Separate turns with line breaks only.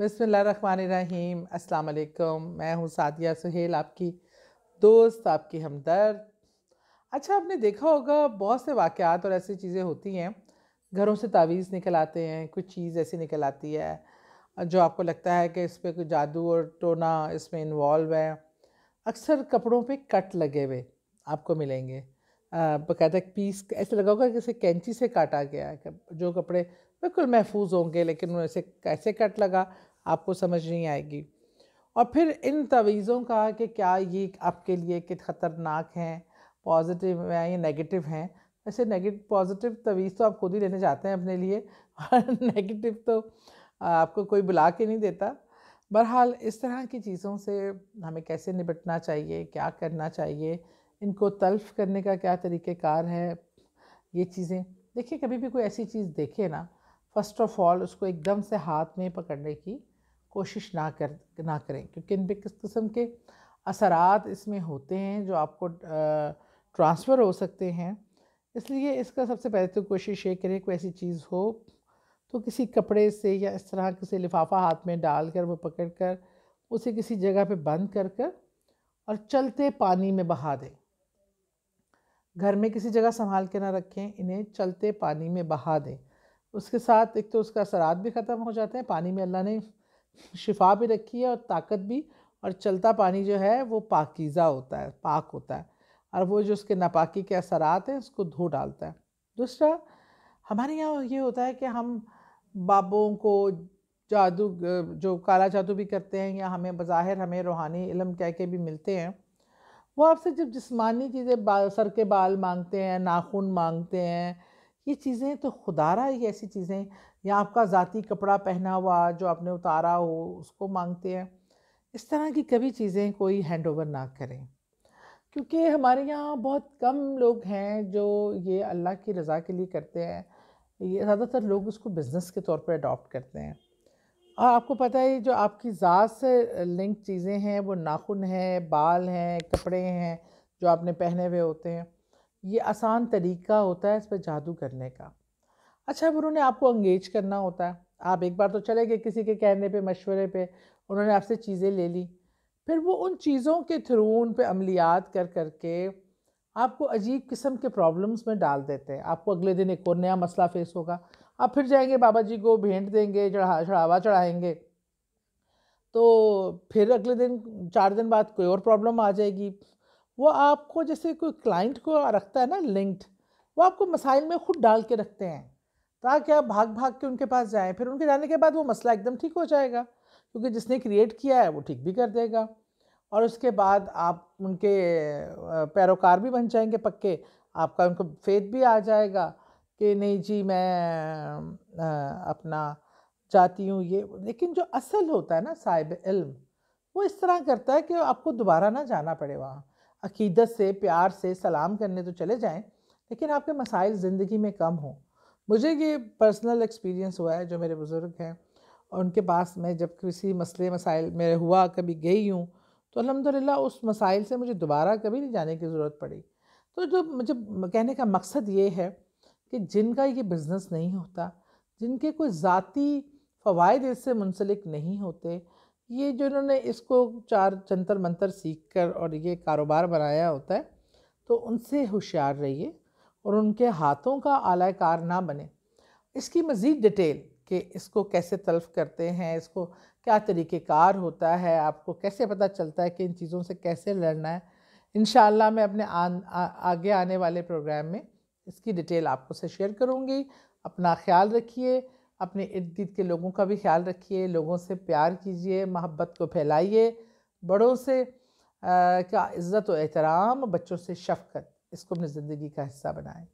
बसमीम अल्लाम मैं हूँ सादिया सुहेल आपकी दोस्त आपकी हमदर्द अच्छा आपने देखा होगा बहुत से वाक़ात और ऐसी चीज़ें होती हैं घरों से तावीज़ निकल आते हैं कुछ चीज़ ऐसी निकल आती है जो आपको लगता है कि इस पर कोई जादू और टोना इसमें इन्वॉल्व है अक्सर कपड़ों पे कट लगे हुए आपको मिलेंगे बकायदा पीस ऐसे लगा होगा जैसे कैंची से काटा गया है जो कपड़े बिल्कुल महफूज होंगे लेकिन उन्हें से कैसे कट लगा आपको समझ नहीं आएगी और फिर इन तवीज़ों का कि क्या ये आपके लिए कि ख़तरनाक हैं पॉजिटिव हैं या नेगेटिव हैं वैसे नेगेटिव पॉजिटिव तवीज़ तो आप खुद ही लेने जाते हैं अपने लिए और नेगेटिव तो आपको कोई बुला के नहीं देता बहरहाल इस तरह की चीज़ों से हमें कैसे निपटना चाहिए क्या करना चाहिए इनको तल्फ करने का क्या तरीक़ेकार है ये चीज़ें देखिए कभी भी कोई ऐसी चीज़ देखे ना फ़र्स्ट ऑफ़ ऑल उसको एकदम से हाथ में पकड़ने की कोशिश ना कर ना करें क्योंकि इन पर किस किस्म के असरात इसमें होते हैं जो आपको ट्रांसफ़र हो सकते हैं इसलिए इसका सबसे पहले तो कोशिश ये करें कोई ऐसी चीज़ हो तो किसी कपड़े से या इस तरह किसी लिफाफा हाथ में डाल कर वो पकड़ कर उसे किसी जगह पे बंद कर कर और चलते पानी में बहा दें घर में किसी जगह संभाल के ना रखें इन्हें चलते पानी में बहा दें उसके साथ एक तो उसका असरात भी ख़त्म हो जाते हैं पानी में अल्लाह ने शिफा भी रखी है और ताकत भी और चलता पानी जो है वो पाकिज़ा होता है पाक होता है और वो जो उसके नापाकी के असरात हैं उसको धो डालता है दूसरा हमारे यहाँ ये होता है कि हम बाबों को जादू जो काला जादू भी करते हैं या हमें बज़ाहिर हमें रूहानी इलम कह के भी मिलते हैं वो आपसे जब जिस्मानी चीज़ें सर के बाल मांगते हैं नाखून मांगते हैं ये चीज़ें तो खुदारा ही ऐसी चीज़ें या आपका ज़ाती कपड़ा पहना हुआ जो आपने उतारा हो उसको मांगते हैं इस तरह की कभी चीज़ें कोई हैंड ओवर ना करें क्योंकि हमारे यहाँ बहुत कम लोग हैं जो ये अल्लाह की रज़ा के लिए करते हैं ये ज़्यादातर लोग उसको बिज़नेस के तौर पर अडॉप्ट करते हैं और आपको पता है जो आपकी ज़ात से लिंक चीज़ें हैं वो नाखून है बाल हैं कपड़े हैं जो आपने पहने हुए होते हैं ये आसान तरीका होता है इस पर जादू करने का अच्छा अब उन्होंने आपको अंगेज करना होता है आप एक बार तो चले गए किसी के कहने पे मशवरे पे उन्होंने आपसे चीज़ें ले ली फिर वो उन चीज़ों के थ्रू उन पर अमलियात कर कर के आपको अजीब किस्म के प्रॉब्लम्स में डाल देते हैं आपको अगले दिन एक और नया मसला फेस होगा आप फिर जाएंगे बाबा जी को भेंट देंगे चढ़ा चढ़ावा चढ़ाएंगे तो फिर अगले दिन चार दिन बाद कोई और प्रॉब्लम आ जाएगी वो आपको जैसे कोई क्लाइंट को रखता है ना लिंक्ड वो आपको मसाइल में खुद डाल के रखते हैं ताकि आप भाग भाग के उनके पास जाएं फिर उनके जाने के बाद वो मसला एकदम ठीक हो जाएगा क्योंकि जिसने क्रिएट किया है वो ठीक भी कर देगा और उसके बाद आप उनके पैरोकार भी बन जाएंगे पक्के आपका उनको फेथ भी आ जाएगा कि नहीं जी मैं अपना चाहती हूँ ये लेकिन जो असल होता है ना साहिब इल्म वो इस तरह करता है कि आपको दोबारा ना जाना पड़े वहाँ अकीदत से प्यार से सलाम करने तो चले जाएं लेकिन आपके मसाइल ज़िंदगी में कम हों मुझे ये पर्सनल एक्सपीरियंस हुआ है जो मेरे बुज़ुर्ग हैं और उनके पास मैं जब किसी मसले मसाइल मेरे हुआ कभी गई हूँ तो अलहमदिल्ला उस मसाइल से मुझे दोबारा कभी नहीं जाने की ज़रूरत पड़ी तो जो मुझे कहने का मकसद ये है कि जिनका ये बिज़नेस नहीं होता जिनके कोई ज़ाती फ़वाद इससे मुंसलिक नहीं होते ये जो इन्होंने इसको चार जंतर मंतर सीख कर और ये कारोबार बनाया होता है तो उनसे होशियार रहिए और उनके हाथों का आला कार ना बने इसकी मज़ीद डिटेल कि इसको कैसे तल्फ करते हैं इसको क्या तरीक़ेकार होता है आपको कैसे पता चलता है कि इन चीज़ों से कैसे लड़ना है इन मैं अपने आन, आ, आगे आने वाले प्रोग्राम में इसकी डिटेल आपको से शेयर करूँगी अपना ख्याल रखिए अपने इर्द गिर्द के लोगों का भी ख्याल रखिए लोगों से प्यार कीजिए मोहब्बत को फैलाइए बड़ों से आ, का इज़्ज़त व एहतराम बच्चों से शफकत इसको अपनी ज़िंदगी का हिस्सा बनाएं